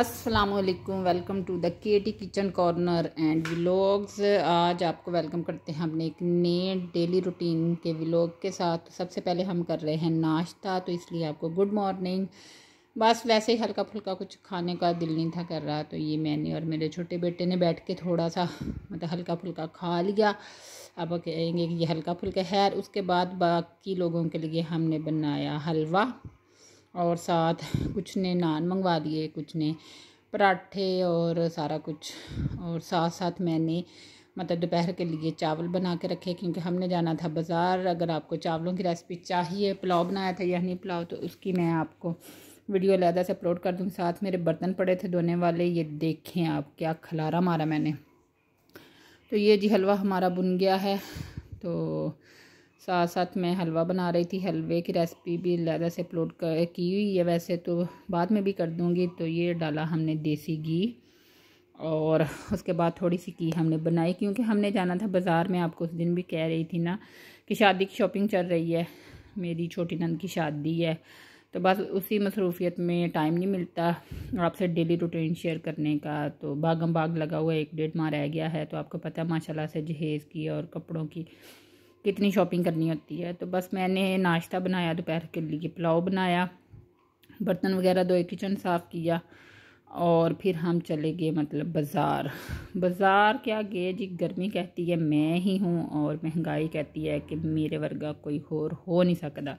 असलकुम welcome to the K T kitchen corner and vlogs आज आपको वेलकम करते हैं अपने एक नए डेली रूटीन के व्लॉग के साथ सबसे पहले हम कर रहे हैं नाश्ता तो इसलिए आपको गुड मॉर्निंग बस वैसे ही हल्का फुल्का कुछ खाने का दिल नहीं था कर रहा तो ये मैंने और मेरे छोटे बेटे ने बैठ के थोड़ा सा मतलब हल्का फुल्का खा लिया अब कहेंगे कि ये हल्का फुल्का है उसके बाद बाकी लोगों के लिए हमने बनाया हलवा और साथ कुछ ने नान मंगवा लिए कुछ ने पराठे और सारा कुछ और साथ साथ मैंने मतलब दोपहर के लिए चावल बना के रखे क्योंकि हमने जाना था बाज़ार अगर आपको चावलों की रेसिपी चाहिए पुलाव बनाया था यानी पुलाव तो उसकी मैं आपको वीडियो लहदा से अपलोड कर दूँगी साथ मेरे बर्तन पड़े थे धोने वाले ये देखें आप क्या खलारा मारा मैंने तो ये जी हलवा हमारा बुन गया है तो साथ साथ मैं हलवा बना रही थी हलवे की रेसिपी भी लहदा से अपलोड की हुई है वैसे तो बाद में भी कर दूँगी तो ये डाला हमने देसी घी और उसके बाद थोड़ी सी की हमने बनाई क्योंकि हमने जाना था बाज़ार में आपको उस दिन भी कह रही थी ना कि शादी की शॉपिंग चल रही है मेरी छोटी नंद की शादी है तो बस उसी मसरूफियत में टाइम नहीं मिलता आपसे डेली रूटीन शेयर करने का तो भागम भाग लगा हुआ एक डेढ़ माह रह गया है तो आपको पता है माशाल्लाह से जहेज़ की और कपड़ों की कितनी शॉपिंग करनी होती है तो बस मैंने नाश्ता बनाया दोपहर के लिए पुलाव बनाया बर्तन वगैरह धोए किचन साफ़ किया और फिर हम चले गए मतलब बाज़ार बाज़ार क्या गए जी गर्मी कहती है मैं ही हूँ और महंगाई कहती है कि मेरे वर्गा कोई और हो नहीं सकता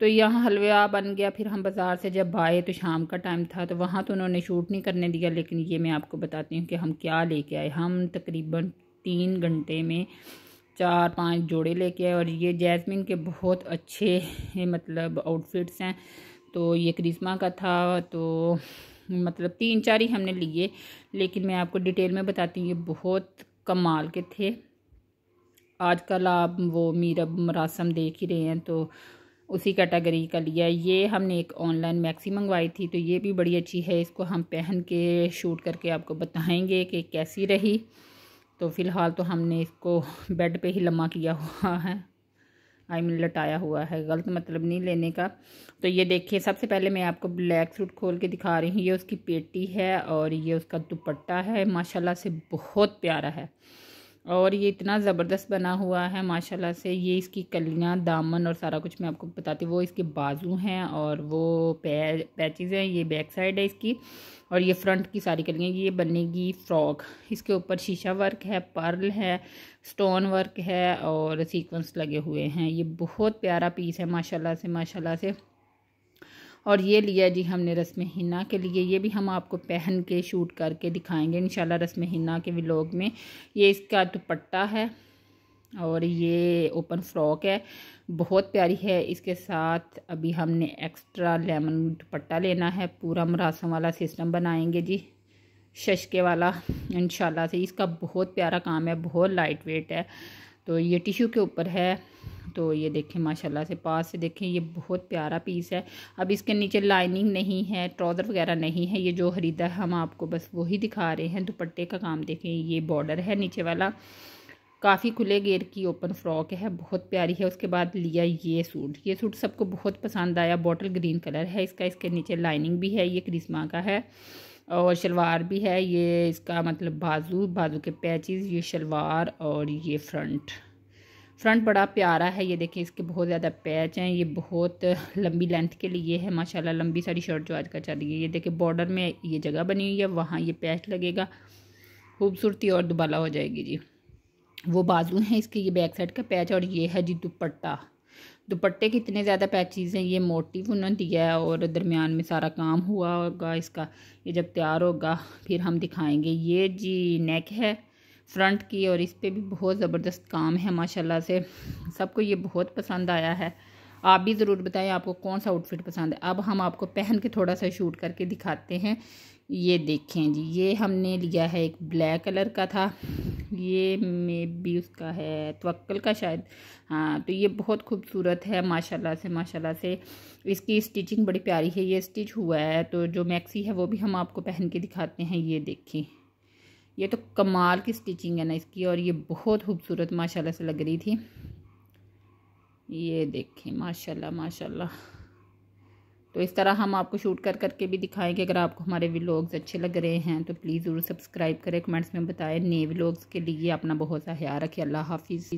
तो यहाँ हलवा बन गया फिर हम बाज़ार से जब आए तो शाम का टाइम था तो वहाँ तो उन्होंने शूट नहीं करने दिया लेकिन ये मैं आपको बताती हूँ कि हम क्या लेके आए हम तकरीबन तीन घंटे में चार पांच जोड़े लेके आए और ये जैस्मिन के बहुत अच्छे मतलब आउटफिट्स हैं तो ये क्रिसमा का था तो मतलब तीन चार ही हमने लिए लेकिन मैं आपको डिटेल में बताती हूँ ये बहुत कमाल के थे आजकल आप वो मीरब मरासम देख ही रहे हैं तो उसी कैटेगरी का लिया ये हमने एक ऑनलाइन मैक्सी मंगवाई थी तो ये भी बड़ी अच्छी है इसको हम पहन के शूट करके आपको बताएंगे कि कैसी रही तो फ़िलहाल तो हमने इसको बेड पे ही लम्हा किया हुआ है आई मीन लटाया हुआ है गलत मतलब नहीं लेने का तो ये देखिए सबसे पहले मैं आपको ब्लैक सूट खोल के दिखा रही हूँ ये उसकी पेटी है और ये उसका दुपट्टा है माशाल्लाह से बहुत प्यारा है और ये इतना ज़बरदस्त बना हुआ है माशाल्लाह से ये इसकी कलियां दामन और सारा कुछ मैं आपको बताती हूँ वो इसके बाजू हैं और वो पै पैचेज़ हैं ये बैक साइड है इसकी और ये फ्रंट की सारी कलियां ये बनेगी फ्रॉक इसके ऊपर शीशा वर्क है पर्ल है स्टोन वर्क है और सीक्वेंस लगे हुए हैं ये बहुत प्यारा पीस है माशाला से माशाला से और ये लिया जी हमने रस्म हिना के लिए ये भी हम आपको पहन के शूट करके दिखाएंगे इन रस्म हिना के व्लॉग में ये इसका दुपट्टा है और ये ओपन फ्रॉक है बहुत प्यारी है इसके साथ अभी हमने एक्स्ट्रा लेमन दुपट्टा लेना है पूरा मरासम वाला सिस्टम बनाएंगे जी शशके वाला इन से इसका बहुत प्यारा काम है बहुत लाइट वेट है तो ये टिशू के ऊपर है तो ये देखें माशाल्लाह से पास से देखें ये बहुत प्यारा पीस है अब इसके नीचे लाइनिंग नहीं है ट्राउज़र वगैरह नहीं है ये जो ख़रीदा है हम आपको बस वही दिखा रहे हैं दुपट्टे का काम देखें ये बॉर्डर है नीचे वाला काफ़ी खुले गेर की ओपन फ्रॉक है बहुत प्यारी है उसके बाद लिया ये सूट ये सूट सबको बहुत पसंद आया बॉटल ग्रीन कलर है इसका इसके नीचे लाइनिंग भी है ये क्रिस्मा का है और शलवार भी है ये इसका मतलब बाजू बाजू के पैचेस ये शलवार और ये फ्रंट फ्रंट बड़ा प्यारा है ये देखें इसके बहुत ज़्यादा पैच हैं ये बहुत लंबी लेंथ के लिए है माशाल्लाह लंबी सारी शर्ट जो आज का चल रही है ये देखें बॉर्डर में ये जगह बनी हुई है वहाँ ये पैच लगेगा खूबसूरती और दुबला हो जाएगी जी वो बाजू हैं इसके ये बैक साइड का पैच और ये है जी दुपट्टा दुपट्टे के इतने ज़्यादा पैचेज़ हैं ये मोटिव उन्होंने दिया है और दरमियान में सारा काम हुआ होगा इसका ये जब तैयार होगा फिर हम दिखाएंगे ये जी नेक है फ्रंट की और इस पर भी बहुत ज़बरदस्त काम है माशाल्लाह से सबको ये बहुत पसंद आया है आप भी ज़रूर बताएं आपको कौन सा आउटफिट पसंद है अब हम आपको पहन के थोड़ा सा शूट करके दिखाते हैं ये देखें जी ये हमने लिया है एक ब्लैक कलर का था ये मे बी उसका है तवक्ल का शायद हाँ तो ये बहुत खूबसूरत है माशाल्लाह से माशाल्लाह से इसकी स्टिचिंग बड़ी प्यारी है ये स्टिच हुआ है तो जो मैक्सी है वो भी हम आपको पहन के दिखाते हैं ये देखें ये तो कमाल की स्टिचिंग है ना इसकी और ये बहुत खूबसूरत माशाल्लाह से लग रही थी ये देखें माशाल्लाह माशाल्लाह तो इस तरह हम आपको शूट कर करके भी दिखाएंगे अगर आपको हमारे व्लॉग्स अच्छे लग रहे हैं तो प्लीज़ ज़रूर सब्सक्राइब करें कमेंट्स में बताएं नए व्लॉग्स के लिए अपना बहुत सा ख्याल रखें अल्लाह हाफिज़